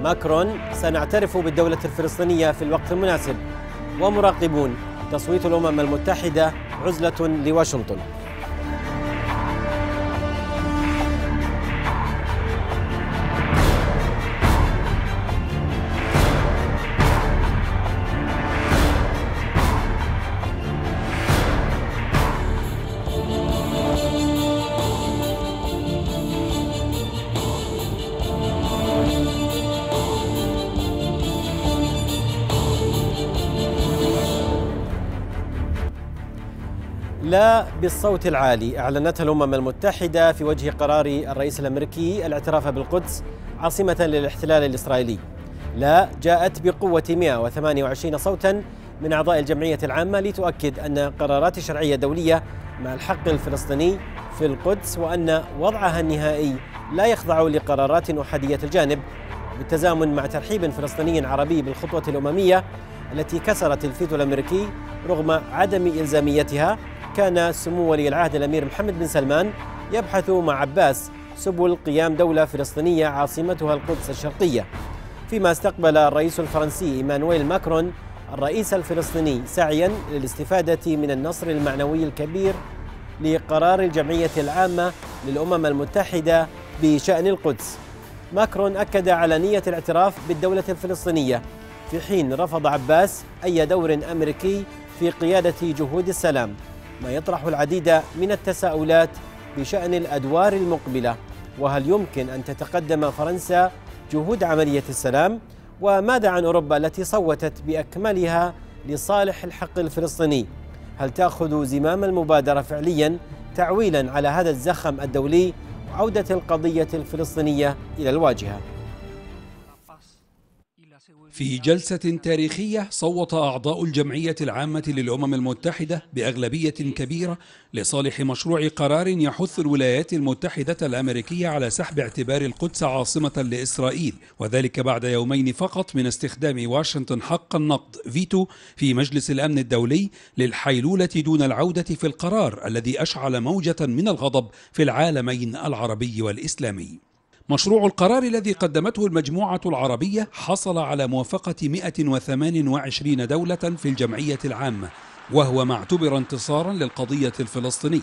ماكرون سنعترف بالدولة الفلسطينية في الوقت المناسب ومراقبون تصويت الأمم المتحدة عزلة لواشنطن بالصوت العالي أعلنتها الأمم المتحدة في وجه قرار الرئيس الأمريكي الاعتراف بالقدس عاصمة للاحتلال الإسرائيلي لا جاءت بقوة 128 صوتا من أعضاء الجمعية العامة لتؤكد أن قرارات شرعية دولية مع الحق الفلسطيني في القدس وأن وضعها النهائي لا يخضع لقرارات أحادية الجانب بالتزامن مع ترحيب فلسطيني عربي بالخطوة الأممية التي كسرت الفيتو الأمريكي رغم عدم إلزاميتها كان سمو ولي العهد الأمير محمد بن سلمان يبحث مع عباس سبل قيام دولة فلسطينية عاصمتها القدس الشرقية فيما استقبل الرئيس الفرنسي إيمانويل ماكرون الرئيس الفلسطيني سعيا للاستفادة من النصر المعنوي الكبير لقرار الجمعية العامة للأمم المتحدة بشأن القدس ماكرون أكد على نية الاعتراف بالدولة الفلسطينية في حين رفض عباس أي دور أمريكي في قيادة جهود السلام ما يطرح العديد من التساؤلات بشأن الأدوار المقبلة وهل يمكن أن تتقدم فرنسا جهود عملية السلام وماذا عن أوروبا التي صوتت بأكملها لصالح الحق الفلسطيني هل تأخذ زمام المبادرة فعليا تعويلا على هذا الزخم الدولي وعودة القضية الفلسطينية
إلى الواجهة في جلسة تاريخية صوت أعضاء الجمعية العامة للأمم المتحدة بأغلبية كبيرة لصالح مشروع قرار يحث الولايات المتحدة الأمريكية على سحب اعتبار القدس عاصمة لإسرائيل وذلك بعد يومين فقط من استخدام واشنطن حق النقد فيتو في مجلس الأمن الدولي للحيلولة دون العودة في القرار الذي أشعل موجة من الغضب في العالمين العربي والإسلامي مشروع القرار الذي قدمته المجموعة العربية حصل على موافقة 128 دولة في الجمعية العامة وهو ما اعتبر انتصارا للقضية الفلسطينية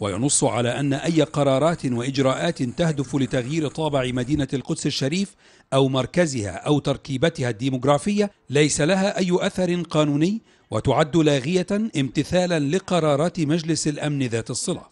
وينص على أن أي قرارات وإجراءات تهدف لتغيير طابع مدينة القدس الشريف أو مركزها أو تركيبتها الديمغرافية ليس لها أي أثر قانوني وتعد لاغية امتثالا لقرارات مجلس الأمن ذات الصلة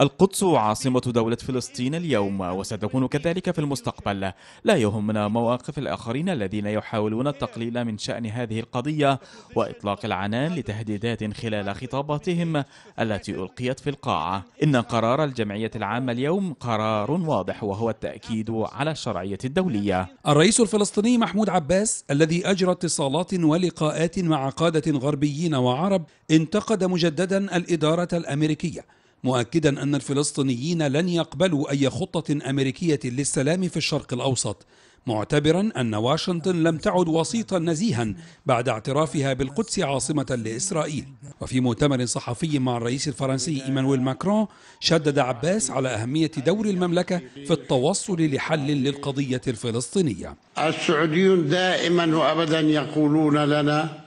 القدس عاصمة دولة
فلسطين اليوم وستكون كذلك في المستقبل لا يهمنا مواقف الآخرين الذين يحاولون التقليل من شأن هذه القضية وإطلاق العنان لتهديدات خلال خطاباتهم التي ألقيت في القاعة إن قرار الجمعية العامة اليوم قرار واضح وهو التأكيد على الشرعية الدولية
الرئيس الفلسطيني محمود عباس الذي أجرى اتصالات ولقاءات مع قادة غربيين وعرب انتقد مجددا الإدارة الأمريكية مؤكدا أن الفلسطينيين لن يقبلوا أي خطة أمريكية للسلام في الشرق الأوسط معتبرا أن واشنطن لم تعد وسيطا نزيها بعد اعترافها بالقدس عاصمة لإسرائيل وفي مؤتمر صحفي مع الرئيس الفرنسي إيمانويل ماكرون شدد عباس على أهمية دور المملكة في التوصل لحل للقضية الفلسطينية
السعوديون دائما وأبدا يقولون لنا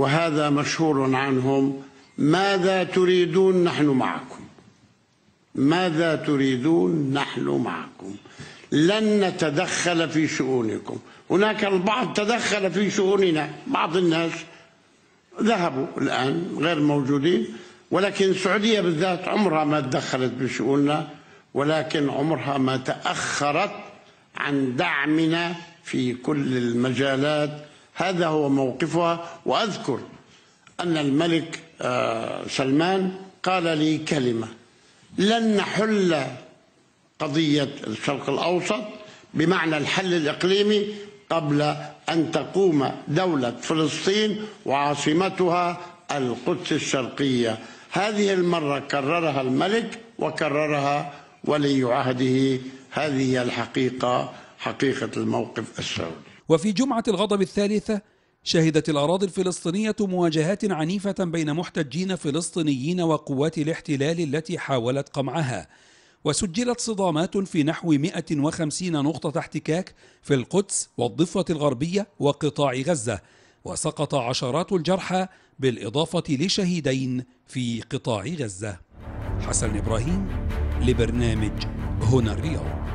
وهذا مشهور عنهم ماذا تريدون نحن معكم ماذا تريدون نحن معكم لن نتدخل في شؤونكم هناك البعض تدخل في شؤوننا بعض الناس ذهبوا الآن غير موجودين ولكن السعودية بالذات عمرها ما تدخلت بشؤوننا ولكن عمرها ما تأخرت عن دعمنا في كل المجالات هذا هو موقفها وأذكر أن الملك آه، سلمان قال لي كلمة لن نحل قضية الشرق الأوسط بمعنى الحل الإقليمي قبل أن تقوم دولة فلسطين وعاصمتها القدس الشرقية هذه المرة كررها الملك وكررها ولي عهده هذه الحقيقة حقيقة الموقف السعودي
وفي جمعة الغضب الثالثة شهدت الأراضي الفلسطينية مواجهات عنيفة بين محتجين فلسطينيين وقوات الاحتلال التي حاولت قمعها وسجلت صدامات في نحو 150 نقطة احتكاك في القدس والضفة الغربية وقطاع غزة وسقط عشرات الجرحى بالإضافة لشهيدين في قطاع غزة حسن إبراهيم لبرنامج هنا الرياض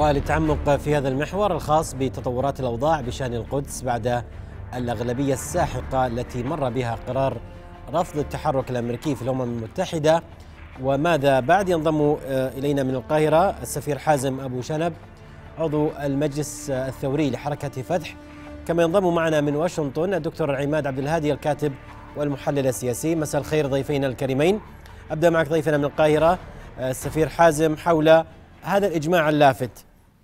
وللتعمق في هذا المحور الخاص بتطورات الأوضاع بشأن القدس بعد الأغلبية الساحقة التي مر بها قرار رفض التحرك الأمريكي في الأمم المتحدة وماذا بعد ينضم آه، إلينا من القاهرة السفير حازم أبو شنب عضو المجلس آه، الثوري لحركة فتح كما ينضم معنا من واشنطن الدكتور عماد عبد الهادي الكاتب والمحلل السياسي مساء الخير ضيفينا الكريمين أبدأ معك ضيفنا من القاهرة آه، السفير حازم حول هذا الإجماع اللافت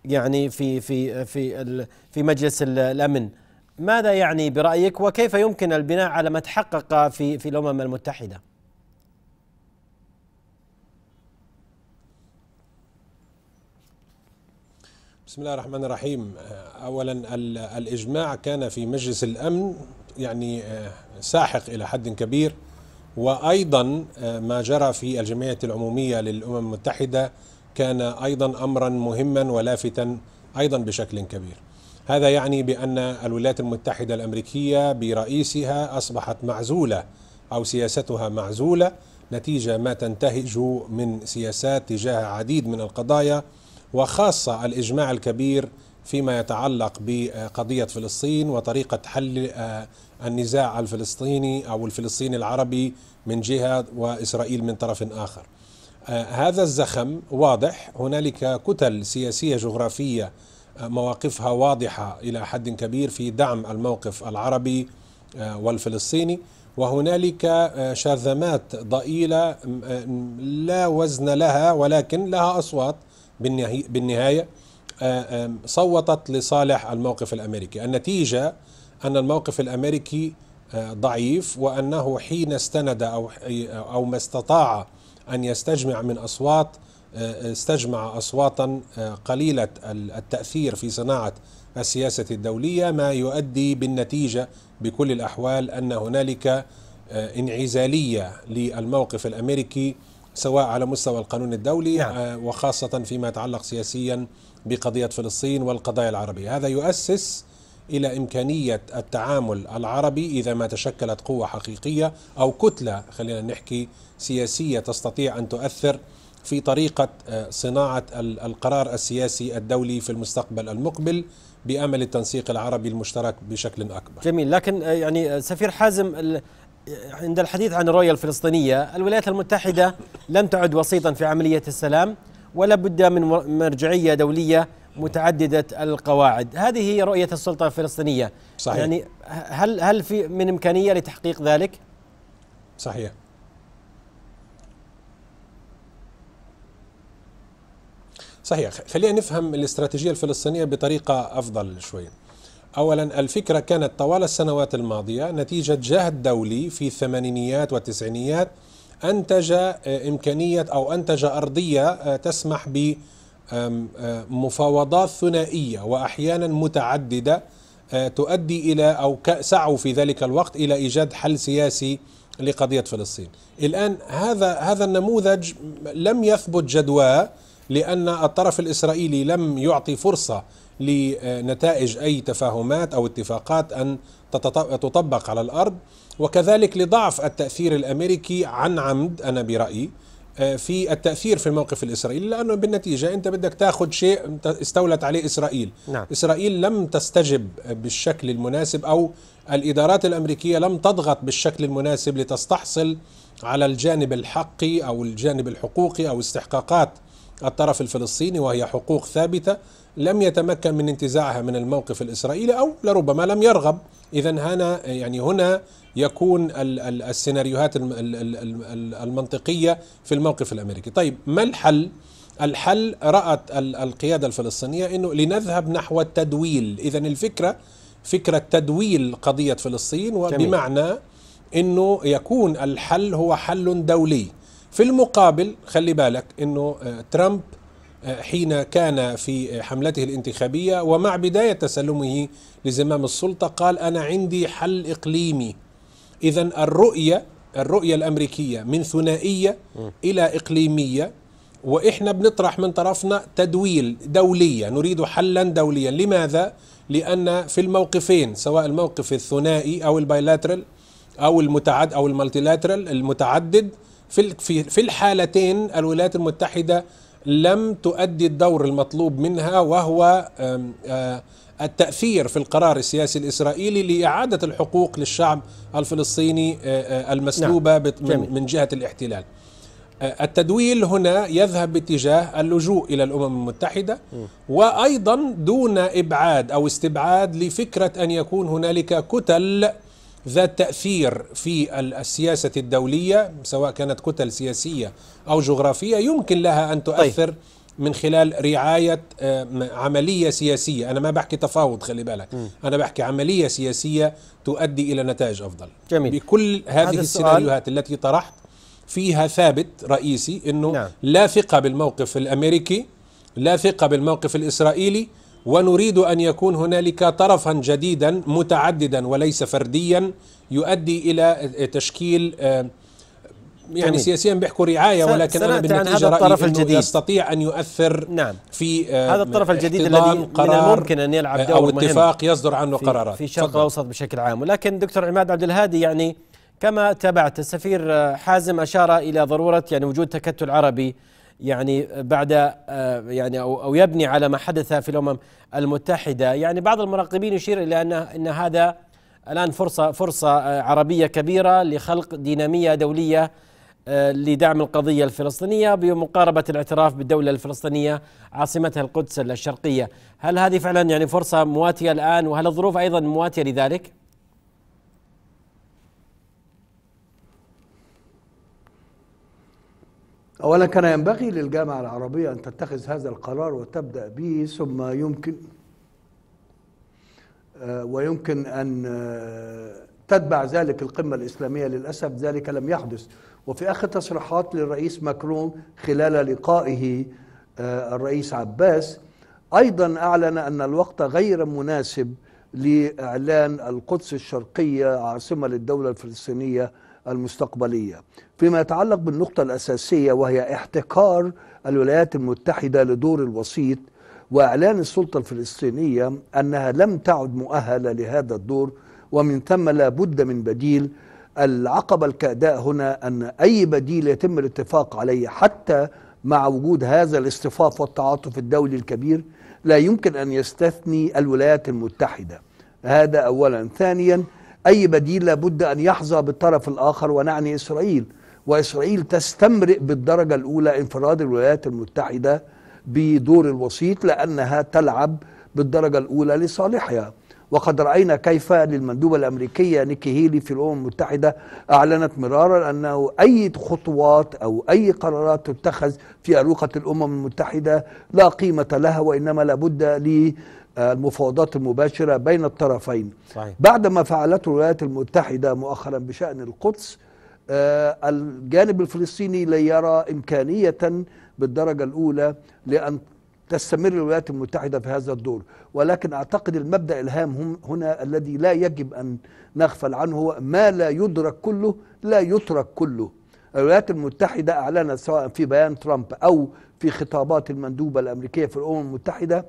يعني في في في في مجلس الامن ماذا يعني برايك وكيف يمكن البناء على ما تحقق في في الامم المتحده؟
بسم الله الرحمن الرحيم اولا الاجماع كان في مجلس الامن يعني ساحق الى حد كبير وايضا ما جرى في الجمعيه العموميه للامم المتحده كان أيضا أمرا مهما ولافتا أيضا بشكل كبير هذا يعني بأن الولايات المتحدة الأمريكية برئيسها أصبحت معزولة أو سياستها معزولة نتيجة ما تنتهج من سياسات تجاه عديد من القضايا وخاصة الإجماع الكبير فيما يتعلق بقضية فلسطين وطريقة حل آه، النزاع الفلسطيني أو الفلسطيني العربي من جهة وإسرائيل من طرف آخر آه، هذا الزخم واضح هنالك كتل سياسية جغرافية آه، مواقفها واضحة إلى حد كبير في دعم الموقف العربي آه، والفلسطيني وهنالك شاذمات ضئيلة لا وزن لها ولكن لها أصوات بالنهاية صوتت لصالح الموقف الأمريكي النتيجة أن الموقف الأمريكي ضعيف وأنه حين استند أو, أو ما استطاع أن يستجمع من أصوات آه، آه، استجمع أصواتا آه، قليلة التأثير في صناعة السياسة الدولية ما يؤدي بالنتيجة بكل الأحوال أن هنالك انعزالية للموقف الأمريكي سواء على مستوى القانون الدولي نعم. وخاصة فيما يتعلق سياسيا بقضية فلسطين والقضايا العربية هذا يؤسس إلى إمكانية التعامل العربي إذا ما تشكلت قوة حقيقية أو كتلة خلينا نحكي سياسية تستطيع أن تؤثر في طريقة آه، صناعة القرار السياسي الدولي في المستقبل المقبل بأمل التنسيق العربي المشترك بشكل أكبر
جميل لكن آه، يعني آه، سفير حازم عند الحديث عن الرؤية الفلسطينية الولايات المتحدة لم تعد وسيطا في عملية السلام ولا بد من مرجعية دولية متعددة القواعد هذه هي رؤية السلطة الفلسطينية صحيح. يعني هل هل في من
إمكانية لتحقيق ذلك؟ صحيح صحيح خلينا نفهم الاستراتيجية الفلسطينية بطريقة أفضل شوي أولا الفكرة كانت طوال السنوات الماضية نتيجة جهد دولي في الثمانينيات والتسعينيات أنتج آه، إمكانية أو أنتج أرضية آه، تسمح بمفاوضات آه، ثنائية وأحيانا متعددة تؤدي إلى أو سعوا في ذلك الوقت إلى إيجاد حل سياسي لقضية فلسطين الآن هذا هذا النموذج لم يثبت جدواه لأن الطرف الإسرائيلي لم يعطي فرصة لنتائج أي تفاهمات أو اتفاقات أن تطبق على الأرض وكذلك لضعف التأثير الأمريكي عن عمد أنا برأيي آه، في التأثير في الموقف الإسرائيلي لأنه بالنتيجة أنت بدك تأخذ شيء استولت عليه إسرائيل نعم. إسرائيل لم تستجب بالشكل المناسب أو الإدارات الأمريكية لم تضغط بالشكل المناسب لتستحصل على الجانب الحقي أو الجانب الحقوقي أو استحقاقات الطرف الفلسطيني وهي حقوق ثابتة لم يتمكن من انتزاعها من الموقف الإسرائيلي أو لربما لم يرغب إذا هنا يعني هنا يكون السيناريوهات المنطقية في الموقف الأمريكي طيب ما الحل؟ الحل رأت القيادة الفلسطينية أنه لنذهب نحو التدويل إذا الفكرة فكرة تدويل قضية فلسطين وبمعنى أنه يكون الحل هو حل دولي في المقابل خلي بالك انه آه، ترامب آه، حين كان في آه، حملته الانتخابيه ومع بدايه تسلمه لزمام السلطه قال انا عندي حل اقليمي اذا الرؤيه الرؤيه الامريكيه من ثنائيه الى اقليميه واحنا بنطرح من طرفنا تدويل دوليه نريد حلا دوليا لماذا لان في الموقفين سواء الموقف الثنائي او البايلاترال او المتعد او المالتيلاترال المتعدد في في الحالتين الولايات المتحده لم تؤدي الدور المطلوب منها وهو التأثير في القرار السياسي الإسرائيلي لإعادة الحقوق للشعب الفلسطيني المسلوبة نعم. من جهة الاحتلال التدويل هنا يذهب باتجاه اللجوء إلى الأمم المتحدة وأيضا دون إبعاد أو استبعاد لفكرة أن يكون هنالك كتل ذات تأثير في السياسة الدولية سواء كانت كتل سياسية أو جغرافية يمكن لها أن طيب. تؤثر طيب. من خلال رعاية آه، عملية سياسية أنا ما بحكي تفاوض خلي بالك م. أنا بحكي عملية سياسية تؤدي إلى نتائج أفضل جميل. بكل هذه السيناريوهات التي طرحت فيها ثابت رئيسي أنه نعم. لا ثقة بالموقف الأمريكي لا ثقة بالموقف الإسرائيلي ونريد أن يكون هنالك طرفا جديدا متعددا وليس فرديا يؤدي إلى تشكيل آه،
يعني سياسيا بيحكوا رعايه ولكن انا
بالنتيجه هذا الطرف الجديد إنه يستطيع ان يؤثر نعم في آه، هذا الطرف الجديد الذي من
الممكن ان يلعب آه، دور او اتفاق مهم يصدر عنه في قرارات في الشرق الاوسط بشكل عام ولكن دكتور عماد عبد الهادي يعني كما تابعت السفير حازم اشار الى ضروره يعني وجود تكتل عربي يعني بعد آه، يعني او او يبني على ما حدث في الامم المتحده، يعني بعض المراقبين يشير الى ان ان هذا الان فرصه فرصه آه، عربيه كبيره لخلق ديناميه دوليه آه، لدعم القضيه الفلسطينيه بمقاربه الاعتراف بالدوله الفلسطينيه عاصمتها القدس الشرقيه، هل هذه فعلا يعني فرصه مواتيه الان وهل الظروف ايضا مواتيه لذلك؟
أولا كان ينبغي للجامعة العربية أن تتخذ هذا القرار وتبدأ به ثم يمكن آه، ويمكن أن آه، تتبع ذلك القمة الإسلامية للأسف ذلك لم يحدث وفي آخر تصريحات للرئيس ماكرون خلال لقائه آه، الرئيس عباس أيضا أعلن أن الوقت غير مناسب لإعلان القدس الشرقية عاصمة للدولة الفلسطينية المستقبلية فيما يتعلق بالنقطة الأساسية وهي احتكار الولايات المتحدة لدور الوسيط وإعلان السلطة الفلسطينية أنها لم تعد مؤهلة لهذا الدور ومن ثم لا بد من بديل العقبة الكأداء هنا أن أي بديل يتم الاتفاق عليه حتى مع وجود هذا الاصطفاف والتعاطف الدولي الكبير لا يمكن أن يستثني الولايات المتحدة هذا أولا ثانيا أي بديل لابد أن يحظى بالطرف الآخر ونعني إسرائيل وإسرائيل تستمرئ بالدرجة الأولى انفراد الولايات المتحدة بدور الوسيط لأنها تلعب بالدرجة الأولى لصالحها وقد رأينا كيف للمندوبة الأمريكية نيكي هيلي في الأمم المتحدة أعلنت مرارا أنه أي خطوات أو أي قرارات تتخذ في أروقة الأمم المتحدة لا قيمة لها وإنما لابد المفاوضات المباشرة بين الطرفين صحيح. بعد ما فعلته الولايات المتحدة مؤخرا بشأن القدس آه، الجانب الفلسطيني يرى إمكانية بالدرجة الأولى لأن تستمر الولايات المتحدة في هذا الدور ولكن أعتقد المبدأ الهام هنا الذي لا يجب أن نغفل عنه هو ما لا يدرك كله لا يترك كله الولايات المتحدة أعلنت سواء في بيان ترامب أو في خطابات المندوبة الأمريكية في الأمم المتحدة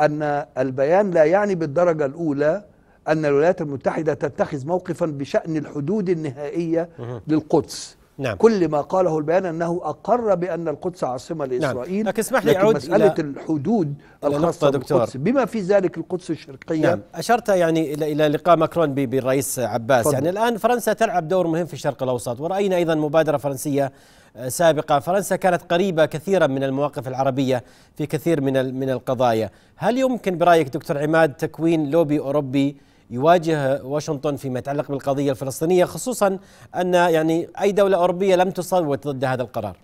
أن البيان لا يعني بالدرجة الأولى أن الولايات المتحدة تتخذ موقفا بشأن الحدود النهائية للقدس نعم. كل ما قاله البيان أنه أقر بأن القدس عاصمة نعم. لإسرائيل نعم. لكن اسمح لي أعود مسألة إلى الحدود الخاصة دكتور. بالقدس بما في ذلك القدس الشرقية نعم.
أشرت يعني إلى, إلى لقاء ماكرون بالرئيس عباس فضل. يعني الآن فرنسا تلعب دور مهم في الشرق الأوسط ورأينا أيضا مبادرة فرنسية آه، سابقة فرنسا كانت قريبة كثيرا من المواقف العربية في كثير من من القضايا هل يمكن برأيك دكتور عماد تكوين لوبي أوروبي يواجه واشنطن فيما يتعلق بالقضية الفلسطينية خصوصا أن يعني أي دولة أوروبية لم تصوت ضد هذا القرار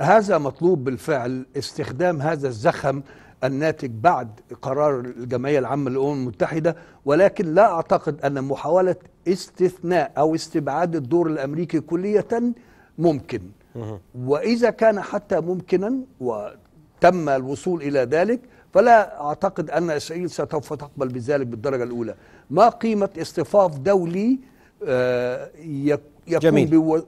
هذا مطلوب بالفعل استخدام هذا الزخم الناتج بعد قرار الجمعية العامة للأمم المتحدة ولكن لا أعتقد أن محاولة استثناء أو استبعاد الدور الأمريكي كلية ممكن وإذا كان حتى ممكنا تم الوصول إلى ذلك فلا أعتقد أن إسرائيل سوف تقبل بذلك بالدرجة الأولى ما قيمة اصطفاف دولي آه، يكون جميل.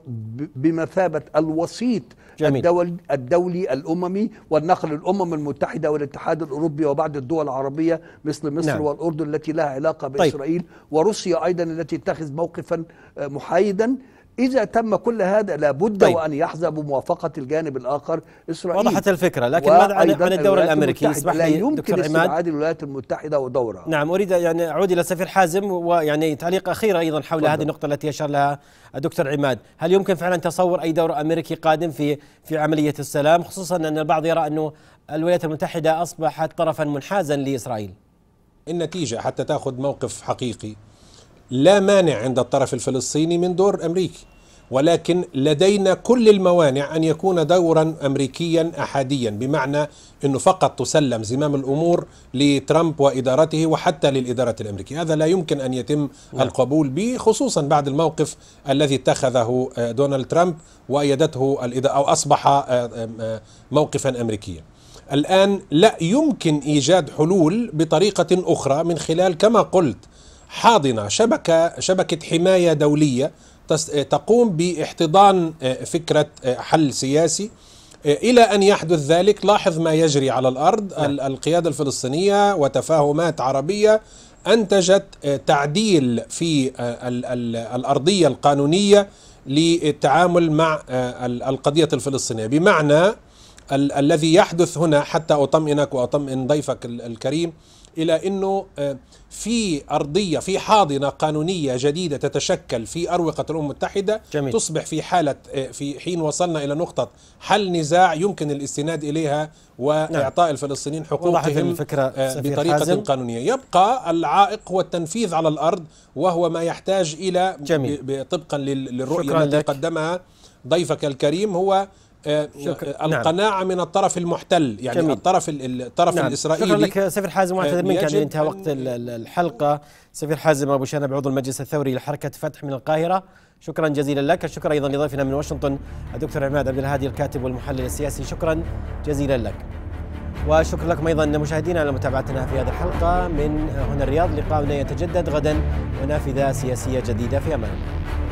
بمثابة الوسيط جميل. الدول الدولي الأممي والنقل الأمم المتحدة والاتحاد الأوروبي وبعض الدول العربية مثل مصر نعم. والأردن التي لها علاقة طيب. بإسرائيل طيب. وروسيا أيضا التي تتخذ موقفا آه، محايدا إذا تم كل هذا لابد طيب. وأن يحظى بموافقة الجانب الآخر إسرائيل وضحت الفكرة لكن ماذا عن, عن الدور الأمريكي لا يمكن استبعاد الولايات المتحدة ودورها
نعم أريد يعني أعود إلى السفير حازم ويعني تعليق أخير أيضا حول طبعا. هذه النقطة التي أشار لها الدكتور عماد هل يمكن فعلا تصور أي دور أمريكي قادم في في عملية السلام خصوصا أن البعض يرى أنه الولايات المتحدة أصبحت طرفا منحازا لإسرائيل
النتيجة حتى تأخذ موقف حقيقي لا مانع عند الطرف الفلسطيني من دور أمريكي ولكن لدينا كل الموانع أن يكون دورا أمريكيا أحاديا بمعنى أنه فقط تسلم زمام الأمور لترامب وإدارته وحتى للإدارة الأمريكية هذا لا يمكن أن يتم نعم. القبول به خصوصا بعد الموقف الذي اتخذه آه، دونالد ترامب وأيدته أو أصبح آه، آه، موقفا أمريكيا الآن لا يمكن إيجاد حلول بطريقة أخرى من خلال كما قلت حاضنة شبكة شبكة حماية دولية تقوم باحتضان آه، فكرة آه، حل سياسي آه، إلى أن يحدث ذلك لاحظ ما يجري على الأرض نعم. القيادة الفلسطينية وتفاهمات عربية أنتجت تعديل في الأرضية القانونية للتعامل مع القضية الفلسطينية بمعنى ال الذي يحدث هنا حتى أطمئنك وأطمئن ضيفك الكريم الى انه آه، في ارضيه في حاضنه قانونيه جديده تتشكل في اروقه الامم المتحده جميل. تصبح في حاله آه، في حين وصلنا الى نقطه حل نزاع يمكن الاستناد اليها واعطاء نعم. الفلسطينيين حقوقهم آه، الفكرة بطريقه حازم. قانونيه يبقى العائق هو التنفيذ على الارض وهو ما يحتاج الى جميل. طبقا للرؤيه التي قدمها ضيفك الكريم هو آه، شكرا. آه، نعم. القناعه نعم. من الطرف المحتل يعني جميل. الطرف الطرف نعم. الاسرائيلي شكرا لك سفير حازم واعتذر آه، منك يعني انتهى
وقت الحلقه سفير حازم ابو شنب عضو المجلس الثوري لحركه فتح من القاهره شكرا جزيلا لك شكرا ايضا لضيفنا من واشنطن الدكتور عماد عبد الهادي الكاتب والمحلل السياسي شكرا جزيلا لك وشكرا لكم ايضا مشاهدينا على متابعتنا في هذه الحلقه من هنا الرياض لقاؤنا يتجدد غدا ونافذه سياسيه جديده في امان الله